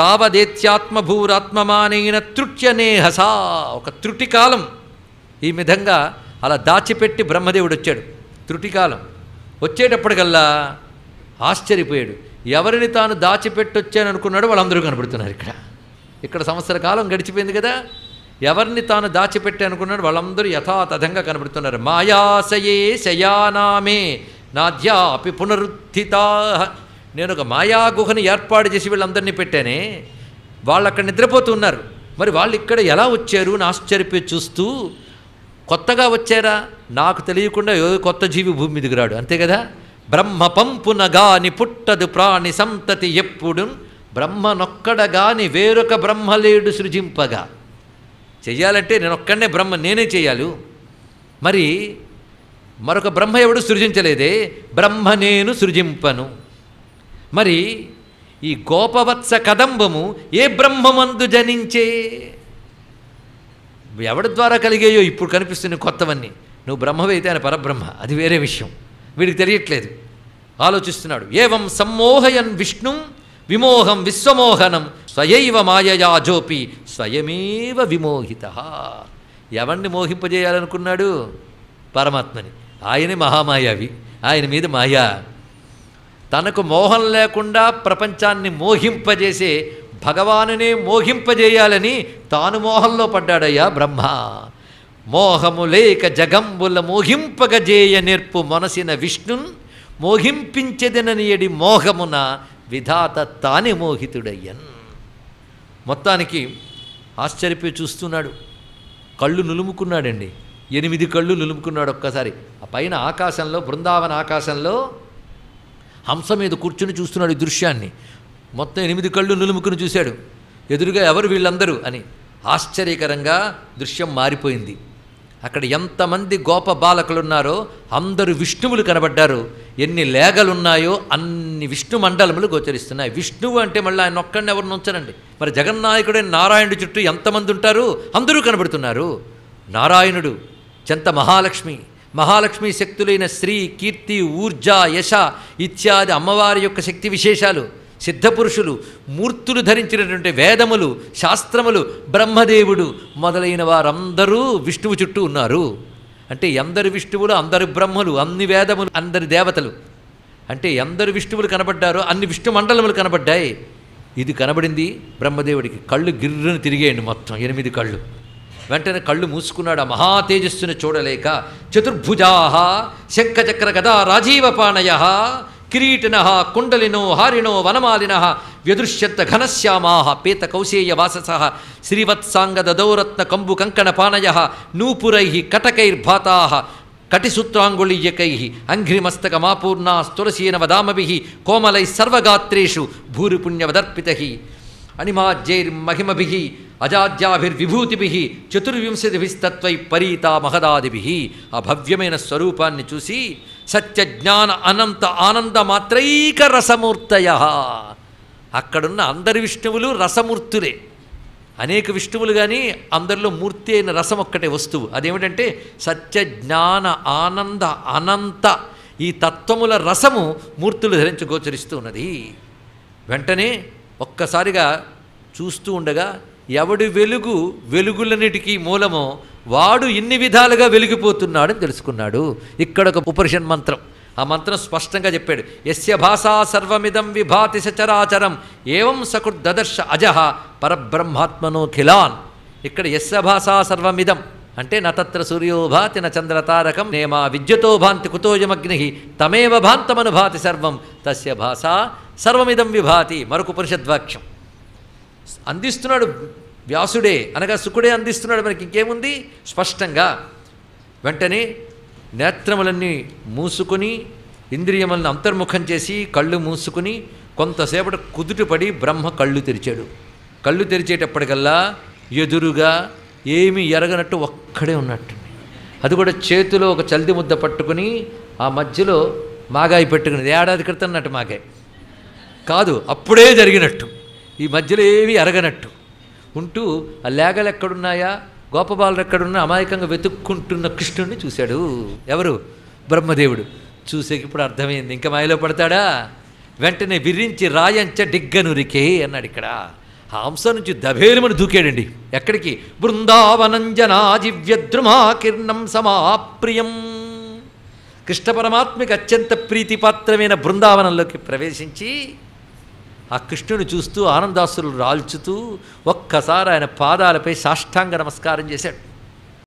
తావదేత్యాత్మభూరాత్మమానైన త్రుట్యనేహసా ఒక త్రుటికాలం ఈ విధంగా అలా దాచిపెట్టి బ్రహ్మదేవుడు వచ్చాడు త్రుటికాలం వచ్చేటప్పటికల్లా ఆశ్చర్యపోయాడు ఎవరిని తాను దాచిపెట్టొచ్చాను అనుకున్నాడు వాళ్ళందరూ కనబడుతున్నారు ఇక్కడ ఇక్కడ సంవత్సర కాలం గడిచిపోయింది కదా ఎవరిని తాను దాచిపెట్టి అనుకున్నాడు వాళ్ళందరూ యథాతథంగా కనబడుతున్నారు మాయాశయే శయానామే అపి పునరుద్ధితా నేను ఒక మాయా గుహని ఏర్పాటు చేసి వీళ్ళందరినీ పెట్టానే వాళ్ళు అక్కడ నిద్రపోతున్నారు మరి వాళ్ళు ఇక్కడ ఎలా వచ్చారు అని ఆశ్చర్యపోయి చూస్తూ కొత్తగా వచ్చారా నాకు తెలియకుండా కొత్త జీవి భూమి మీదకి రాడు అంతే కదా బ్రహ్మ పంపునగాని పుట్టదు ప్రాణి సంతతి ఎప్పుడు నొక్కడగాని వేరొక బ్రహ్మలేడు సృజింపగా చెయ్యాలంటే నేను ఒక్కడనే బ్రహ్మ నేనే చేయాలి మరి మరొక బ్రహ్మ ఎవడు సృజించలేదే బ్రహ్మ నేను సృజింపను మరి ఈ గోపవత్స కదంబము ఏ బ్రహ్మమందు జనించే ఎవడి ద్వారా కలిగాయో ఇప్పుడు కనిపిస్తుంది కొత్తవన్నీ నువ్వు బ్రహ్మవైతే ఆయన పరబ్రహ్మ అది వేరే విషయం వీడికి తెలియట్లేదు ఆలోచిస్తున్నాడు ఏవం సమ్మోహయన్ విష్ణుం విమోహం విశ్వమోహనం స్వయవ మాయయాజోపి స్వయమేవ విమోహిత ఎవరిని మోహింపజేయాలనుకున్నాడు పరమాత్మని ఆయనే మహామాయావి ఆయన మీద మాయా తనకు మోహం లేకుండా ప్రపంచాన్ని మోహింపజేసే భగవానునే మోహింపజేయాలని తాను మోహంలో పడ్డాడయ్యా బ్రహ్మ మోహము లేక జగంబుల మోహింపగజేయ నేర్పు మనసిన విష్ణున్ మోహింపించెదననియడి మోహమున విధాత తానే మోహితుడయ్యన్ మొత్తానికి ఆశ్చర్యపోయి చూస్తున్నాడు కళ్ళు నులుముకున్నాడండి ఎనిమిది కళ్ళు నులుముకున్నాడు ఒక్కసారి ఆ పైన ఆకాశంలో బృందావన ఆకాశంలో హంస మీద కూర్చుని చూస్తున్నాడు ఈ దృశ్యాన్ని మొత్తం ఎనిమిది కళ్ళు నులుముకుని చూశాడు ఎదురుగా ఎవరు వీళ్ళందరూ అని ఆశ్చర్యకరంగా దృశ్యం మారిపోయింది అక్కడ ఎంతమంది గోప బాలకులున్నారో అందరూ విష్ణువులు కనబడ్డారు ఎన్ని లేగలున్నాయో అన్ని విష్ణు మండలములు గోచరిస్తున్నాయి విష్ణువు అంటే మళ్ళీ ఆయన ఒక్కడిని ఎవరిని ఉంచనండి మరి జగన్నాయకుడే నారాయణుడు చుట్టూ ఎంతమంది ఉంటారు అందరూ కనబడుతున్నారు నారాయణుడు చెంత మహాలక్ష్మి మహాలక్ష్మి శక్తులైన శ్రీ కీర్తి ఊర్జ యశ ఇత్యాది అమ్మవారి యొక్క శక్తి విశేషాలు సిద్ధపురుషులు మూర్తులు ధరించినటువంటి వేదములు శాస్త్రములు బ్రహ్మదేవుడు మొదలైన వారందరూ విష్ణువు చుట్టూ ఉన్నారు అంటే ఎందరు విష్ణువులు అందరు బ్రహ్మలు అన్ని వేదములు అందరి దేవతలు అంటే ఎందరు విష్ణువులు కనబడ్డారో అన్ని విష్ణు మండలములు కనబడ్డాయి ఇది కనబడింది బ్రహ్మదేవుడికి కళ్ళు గిర్రును తిరిగేయండి మొత్తం ఎనిమిది కళ్ళు వెంటనే కళ్ళు మూసుకున్నాడు ఆ మహా తేజస్సును చూడలేక చతుర్భుజా శంఖచక్ర గదా రాజీవపాణయ కిరీటిన కుండలినో హారినో వనమాలిన వ్యదృశ్యంత ఘనశ్యామాహ పేత కౌశేయ వాసస శ్రీవత్సాంగ దదౌరత్న కంబు కంకణ పానయ నూపురై కటకైర్భాతా కటిసూత్రాంగుళీయకై అంఘ్రిమస్తకమాపూర్ణా స్తులసీనవదామభి కోమలై సర్వగాత్రేషు భూరిపుణ్యవదర్పిత అనిమాజ్జైర్మహిమభి అజాద్యాభిర్విభూతిభి చతుర్వింశతిభిస్తత్వై పరీతా మహదాదిభి ఆ భవ్యమైన స్వరూపాన్ని చూసి సత్యజ్ఞాన అనంత ఆనంద మాత్రైక రసమూర్తయ అక్కడున్న అందరి విష్ణువులు రసమూర్తులే అనేక విష్ణువులు కానీ అందరిలో మూర్తి అయిన రసం ఒక్కటే వస్తువు అదేమిటంటే సత్యజ్ఞాన ఆనంద అనంత ఈ తత్వముల రసము మూర్తులు ధరించి గోచరిస్తూ ఉన్నది వెంటనే ఒక్కసారిగా చూస్తూ ఉండగా ఎవడి వెలుగు వెలుగులన్నిటికీ మూలమో వాడు ఇన్ని విధాలుగా వెలిగిపోతున్నాడని తెలుసుకున్నాడు ఇక్కడ ఒక ఉపరిషన్ మంత్రం ఆ మంత్రం స్పష్టంగా చెప్పాడు యస్య భాషా సర్వమిదం విభాతి సచరాచరం ఏవం సకుర్దదర్శ అజహ పరబ్రహ్మాత్మనో ఖిలాన్ ఇక్కడ యస్య భాషా సర్వమిదం అంటే నతత్ర సూర్యోభాతి తారకం నేమా విద్యుతో భాంతి కుతోయమగ్ని తమేవ భాంతమనుభాతి సర్వం తస్య భాష సర్వమిదం విభాతి మరొక ఉపనిషద్వాక్యం అందిస్తున్నాడు వ్యాసుడే అనగా సుకుడే అందిస్తున్నాడు మనకి ఇంకేముంది స్పష్టంగా వెంటనే నేత్రములన్నీ మూసుకుని ఇంద్రియములను అంతర్ముఖం చేసి కళ్ళు మూసుకుని కొంతసేపటి కుదుటపడి బ్రహ్మ కళ్ళు తెరిచాడు కళ్ళు తెరిచేటప్పటికల్లా ఎదురుగా ఏమీ ఎరగనట్టు ఒక్కడే ఉన్నట్టు అది కూడా చేతిలో ఒక చల్ది ముద్ద పట్టుకుని ఆ మధ్యలో మాగాయి పెట్టుకుని ఏడాది క్రితం నట్టు మాగాయి కాదు అప్పుడే జరిగినట్టు ఈ మధ్యలో ఏవి అరగనట్టు ఉంటూ ఆ లేగలు ఎక్కడున్నాయా గోపబాలు ఎక్కడున్నా అమాయకంగా వెతుక్కుంటున్న కృష్ణుడిని చూశాడు ఎవరు బ్రహ్మదేవుడు చూసేకి ఇప్పుడు అర్థమైంది ఇంకా మాయలో పడతాడా వెంటనే విరించి రాయంచ డిగ్గనురికే అన్నాడు ఇక్కడ హంస నుంచి దభేలుమని దూకాడండి ఎక్కడికి బృందావనంజనాజివ్యద్రుమాకిర్ణం సమాప్రియం కృష్ణ పరమాత్మకి అత్యంత ప్రీతిపాత్రమైన బృందావనంలోకి ప్రవేశించి ఆ కృష్ణుని చూస్తూ ఆనందాసులు రాల్చుతూ ఒక్కసారి ఆయన పాదాలపై సాష్టాంగ నమస్కారం చేశాడు